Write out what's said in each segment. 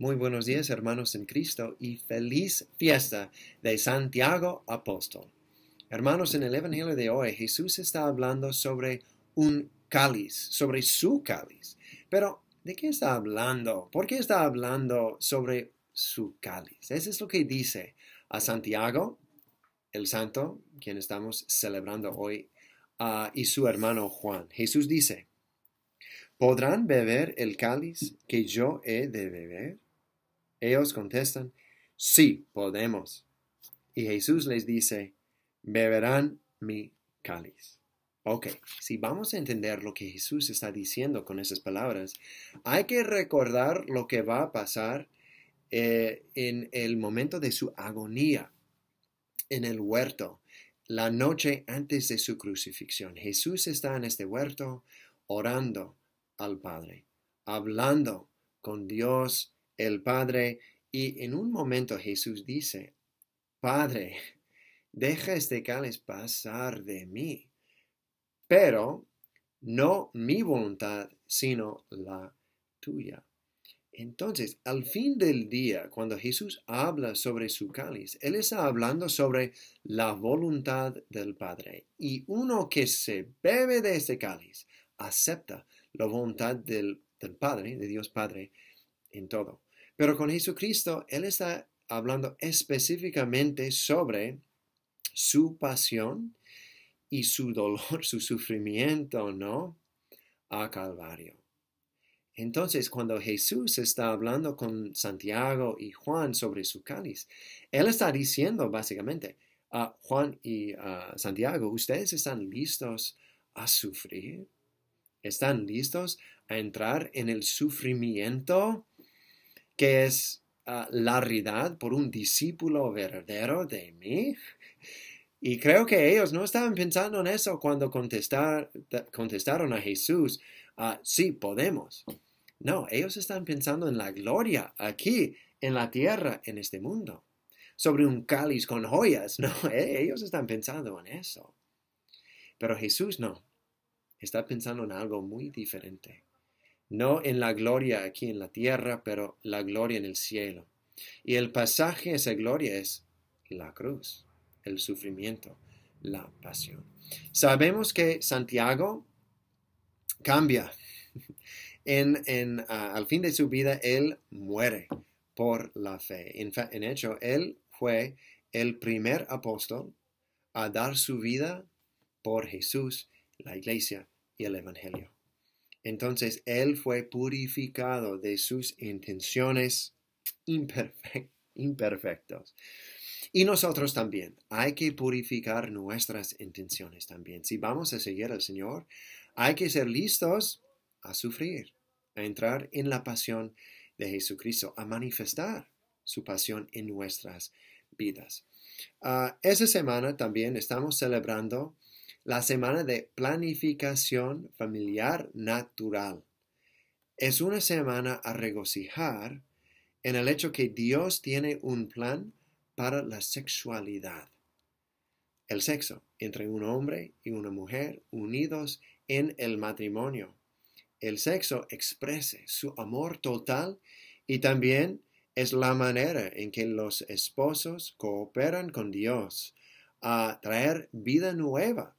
Muy buenos días hermanos en Cristo y feliz fiesta de Santiago Apóstol. Hermanos, en el Evangelio de hoy Jesús está hablando sobre un cáliz, sobre su cáliz. Pero, ¿de qué está hablando? ¿Por qué está hablando sobre su cáliz? Eso es lo que dice a Santiago, el santo, quien estamos celebrando hoy, ah, y su hermano Juan. Jesús dice, ¿podrán beber el cáliz que yo he de beber? Ellos contestan, sí, podemos. Y Jesús les dice, beberán mi cáliz. Ok, si vamos a entender lo que Jesús está diciendo con esas palabras, hay que recordar lo que va a pasar eh, en el momento de su agonía en el huerto, la noche antes de su crucifixión. Jesús está en este huerto orando al Padre, hablando con Dios el Padre y en un momento Jesús dice, Padre, deja este cáliz pasar de mí, pero no mi voluntad, sino la tuya. Entonces, al fin del día, cuando Jesús habla sobre su cáliz, Él está hablando sobre la voluntad del Padre. Y uno que se bebe de este cáliz acepta la voluntad del, del Padre, de Dios Padre, en todo. Pero con Jesucristo, Él está hablando específicamente sobre su pasión y su dolor, su sufrimiento, ¿no? A Calvario. Entonces, cuando Jesús está hablando con Santiago y Juan sobre su cáliz, Él está diciendo básicamente a Juan y a Santiago, ustedes están listos a sufrir, están listos a entrar en el sufrimiento que es ah, la realidad por un discípulo verdadero de mí. Y creo que ellos no estaban pensando en eso cuando contestaron a Jesús, ah, sí, podemos. No, ellos están pensando en la gloria aquí, en la tierra, en este mundo. Sobre un cáliz con joyas, no, e-, ellos están pensando en eso. Pero Jesús no, está pensando en algo muy diferente no en la gloria aquí en la tierra, pero la gloria en el cielo. Y el pasaje a esa gloria es la cruz, el sufrimiento, la pasión. Sabemos que Santiago cambia. En, ah, al fin de su vida, él muere por la fe. en hecho, él fue el primer apóstol a dar su vida por Jesús, la iglesia y el Evangelio. Entonces él fue purificado de sus intenciones imperfectas. Y nosotros también. Hay que purificar nuestras intenciones también. Si vamos a seguir al Señor, hay que ser listos a sufrir, a entrar en la pasión de Jesucristo, a manifestar su pasión en nuestras vidas. Ah, esa semana también estamos celebrando la semana de planificación familiar natural. Es una semana a regocijar en el hecho que Dios tiene un plan para la sexualidad. El sexo entre un hombre y una mujer unidos en el matrimonio. El sexo exprese su amor total y también es la manera en que los esposos cooperan con Dios a traer vida nueva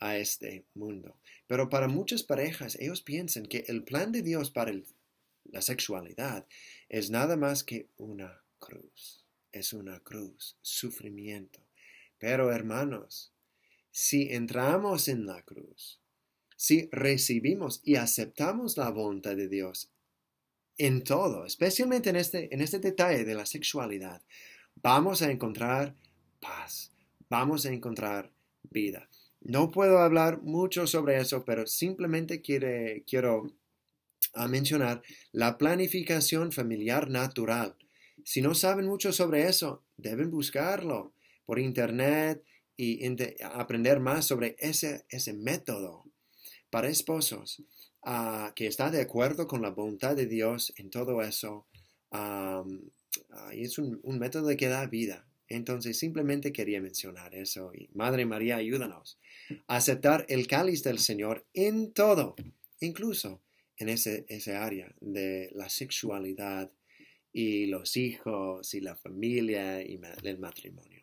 a este mundo. Pero para muchas parejas, ellos piensan que el plan de Dios para la sexualidad es nada más que una cruz. Es una cruz, sufrimiento. Pero hermanos, si entramos en la cruz, si recibimos y aceptamos la voluntad de Dios en todo, especialmente en este, en este detalle de la sexualidad, vamos a encontrar paz, vamos a encontrar vida. No puedo hablar mucho sobre eso, pero simplemente quiero ah, mencionar la planificación familiar natural. Si no saben mucho sobre eso, deben buscarlo por internet y aprender más sobre ese, método para esposos ah, que está de acuerdo con la voluntad de Dios en todo eso. y ah, es un método que da vida, entonces simplemente quería mencionar eso y Madre María, ayúdanos a aceptar el cáliz del Señor en todo, incluso en ese, ese área de la sexualidad y los hijos y la familia y el matrimonio.